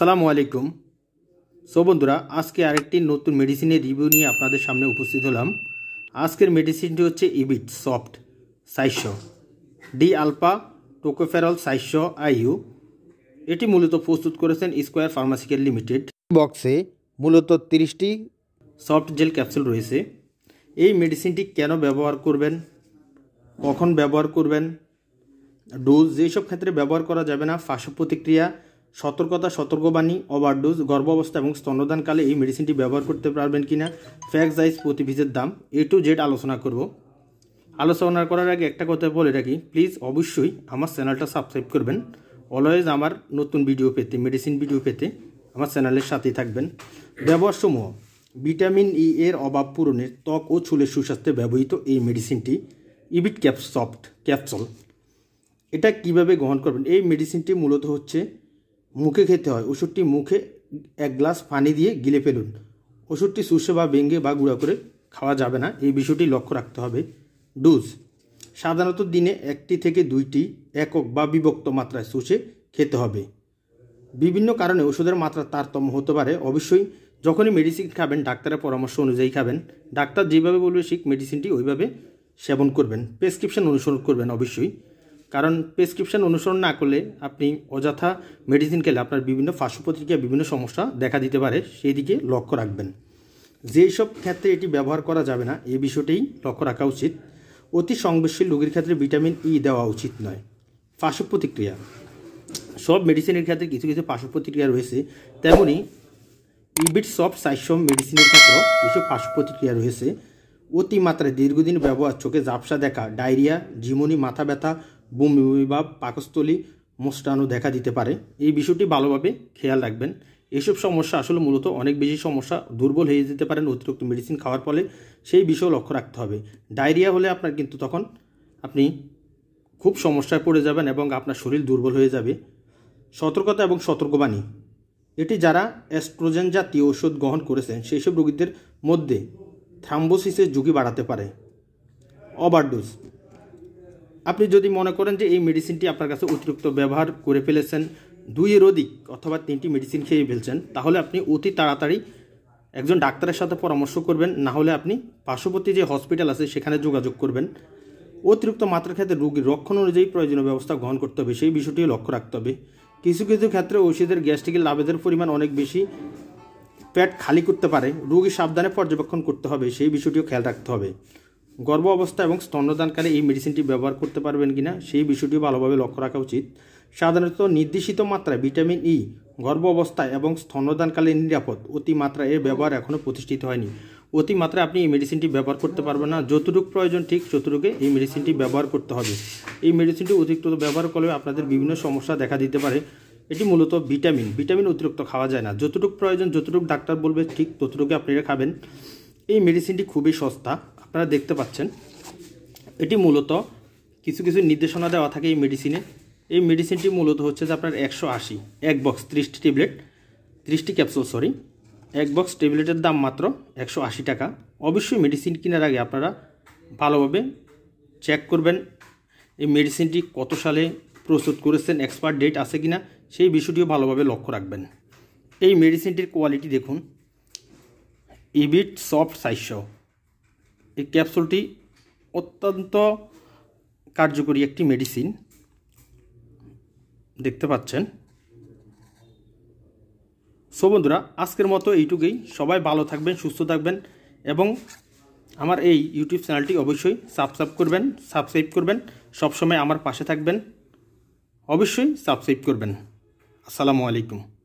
সালামু আলাইকুম সো বন্ধুরা আজকে আরেকটি নতুন মেডিসিনের রিভিউ নিয়ে আপনাদের সামনে উপস্থিত হলাম আজকের মেডিসিনটি হচ্ছে ইবিট সফট সাইশ ডি আলপা টোকোফেরল সাইশ আইইউ এটি মূলত প্রস্তুত করেছেন স্কোয়ার ফার্মাসিক্যাল লিমিটেড বক্সে মূলত তিরিশটি সফট জেল ক্যাপসুল রয়েছে এই মেডিসিনটি কেন ব্যবহার করবেন কখন ব্যবহার করবেন ডোজ যেসব ক্ষেত্রে ব্যবহার করা যাবে না পার্শ্ব প্রতিক্রিয়া সতর্কতা সতর্কবাণী ওভারডোজ গর্ভাবস্থা এবং স্তন্যদানকালে এই মেডিসিনটি ব্যবহার করতে পারবেন কি না ফ্যাক্স প্রতিভিজের দাম এ টু জেড আলোচনা করব আলোচনা করার আগে একটা কথা বলে রাখি প্লিজ অবশ্যই আমার চ্যানেলটা সাবস্ক্রাইব করবেন অলওয়েজ আমার নতুন ভিডিও পেতে মেডিসিন ভিডিও পেতে আমার চ্যানেলের সাথেই থাকবেন ব্যবহারসমূহ ভিটামিন ই e এর অভাব পূরণে ত্বক ও চুলের সুস্বাস্থ্যে ব্যবহৃত এই মেডিসিনটি ইবিট ক্যাপসফট ক্যাপসল এটা কিভাবে গ্রহণ করবেন এই মেডিসিনটি মূলত হচ্ছে মুখে খেতে হয় ওষুধটি মুখে এক গ্লাস পানি দিয়ে গিলে ফেলুন ওষুধটি শুষে বা বেঙ্গে বা গুঁড়া করে খাওয়া যাবে না এই বিষয়টি লক্ষ্য রাখতে হবে ডোজ সাধারণত দিনে একটি থেকে দুইটি একক বা বিভক্ত মাত্রায় শুষে খেতে হবে বিভিন্ন কারণে ওষুধের মাত্রা তারতম্য হতে পারে অবশ্যই যখনই মেডিসিন খাবেন ডাক্তারের পরামর্শ অনুযায়ী খাবেন ডাক্তার যেভাবে বলবে সেই মেডিসিনটি ওইভাবে সেবন করবেন প্রেসক্রিপশন অনুসরণ করবেন অবশ্যই কারণ প্রেসক্রিপশান অনুসরণ না করলে আপনি অযথা মেডিসিন খেলে আপনার বিভিন্ন ফাঁসপত্রিকা প্রতিক্রিয়া বিভিন্ন সমস্যা দেখা দিতে পারে সেই দিকে লক্ষ্য রাখবেন যেই সব ক্ষেত্রে এটি ব্যবহার করা যাবে না এই বিষয়টিই লক্ষ্য রাখা উচিত অতি সংবেশশীল রোগীর ক্ষেত্রে ভিটামিন ই e দেওয়া উচিত নয় পার্শ্ব প্রতিক্রিয়া সব মেডিসিনের ক্ষেত্রে কিছু কিছু পার্শ্ব প্রতিক্রিয়া রয়েছে তেমনি ইবিট সব সাইসম মেডিসিনের ক্ষেত্রেও কিছু পার্শ্ব প্রতিক্রিয়া রয়েছে অতিমাত্রায় দীর্ঘদিন ব্যবহার চোখে ঝাপসা দেখা ডায়রিয়া জিমনি মাথা ব্যথা বমি বমি বা পাকস্থলী মোষ্টানো দেখা দিতে পারে এই বিষয়টি ভালোভাবে খেয়াল রাখবেন এসব সমস্যা আসলে মূলত অনেক বেশি সমস্যা দুর্বল হয়ে যেতে পারেন অতিরিক্ত মেডিসিন খাওয়ার ফলে সেই বিষয়েও লক্ষ্য রাখতে হবে ডায়রিয়া হলে আপনার কিন্তু তখন আপনি খুব সমস্যায় পড়ে যাবেন এবং আপনার শরীর দুর্বল হয়ে যাবে সতর্কতা এবং সতর্কবাণী এটি যারা অ্যাস্ট্রোজেন জাতীয় ওষুধ গ্রহণ করেছেন সেই সব রোগীদের মধ্যে থ্রাম্বোসিসের ঝুঁকি বাড়াতে পারে ওভারডোজ আপনি যদি মনে করেন যে এই মেডিসিনটি আপনার কাছে অতিরিক্ত ব্যবহার করে ফেলেছেন দুই রোদিক অথবা তিনটি মেডিসিন খেয়ে ফেলছেন তাহলে আপনি অতি তাড়াতাড়ি একজন ডাক্তারের সাথে পরামর্শ করবেন না হলে আপনি পার্শ্ববর্তী যে হসপিটাল আছে সেখানে যোগাযোগ করবেন অতিরিক্ত মাত্রার ক্ষেত্রে রোগীর রক্ষণ অনুযায়ী প্রয়োজনীয় ব্যবস্থা গ্রহণ করতে হবে সেই বিষয়টি লক্ষ্য রাখতে হবে কিছু কিছু ক্ষেত্রে ঔষধের গ্যাস্ট্রিকের লাভেদের পরিমাণ অনেক বেশি পেট খালি করতে পারে রোগী সাবধানে পর্যবেক্ষণ করতে হবে সেই বিষয়টিও খেয়াল রাখতে হবে গর্ভ অবস্থা এবং স্তন্যদানকালে এই মেডিসিনটি ব্যবহার করতে পারবেন কিনা সেই বিষয়টিও ভালোভাবে লক্ষ্য রাখা উচিত সাধারণত নির্দেশিত মাত্রায় ভিটামিন ই e, গর্ভ অবস্থায় এবং স্তন্যদানকালে নিরাপদ অতিমাত্রায় এর ব্যবহার এখনও প্রতিষ্ঠিত হয়নি অতিমাত্রায় আপনি এই মেডিসিনটি ব্যবহার করতে পারবেন না যতটুক প্রয়োজন ঠিক ততটুকু এই মেডিসিনটি ব্যবহার করতে হবে এই মেডিসিনটি অতিরিক্ত ব্যবহার করলে আপনাদের বিভিন্ন সমস্যা দেখা দিতে পারে এটি মূলত ভিটামিন ভিটামিন অতিরিক্ত খাওয়া যায় না যতটুক প্রয়োজন যতটুক ডাক্তার বলবে ঠিক ততটুকু আপনারা খাবেন এই মেডিসিনটি খুবই সস্তা আপনারা দেখতে পাচ্ছেন এটি মূলত কিছু কিছু নির্দেশনা দেওয়া থাকে এই মেডিসিনে এই মেডিসিনটি মূলত হচ্ছে যে আপনার একশো আশি এক বক্স ত্রিশটি ট্যাবলেট ত্রিশটি ক্যাপসুল সরি এক বক্স ট্যাবলেটের দাম মাত্র একশো আশি টাকা অবশ্যই মেডিসিন কেনার আগে আপনারা ভালোভাবে চেক করবেন এই মেডিসিনটি কত সালে প্রস্তুত করেছেন এক্সপায়ার ডেট আছে কিনা সেই বিষয়টিও ভালোভাবে লক্ষ্য রাখবেন এই মেডিসিনটির কোয়ালিটি দেখুন ইবিট সফট সাইজসহ এই ক্যাপসুলটি অত্যন্ত কার্যকরী একটি মেডিসিন দেখতে পাচ্ছেন সো বন্ধুরা আজকের মতো এইটুকুই সবাই ভালো থাকবেন সুস্থ থাকবেন এবং আমার এই ইউটিউব চ্যানেলটি অবশ্যই সাবস্ক্রাইব করবেন সাবস্ক্রাইব করবেন সবসময় আমার পাশে থাকবেন অবশ্যই সাবস্ক্রাইব করবেন আসসালামু আলাইকুম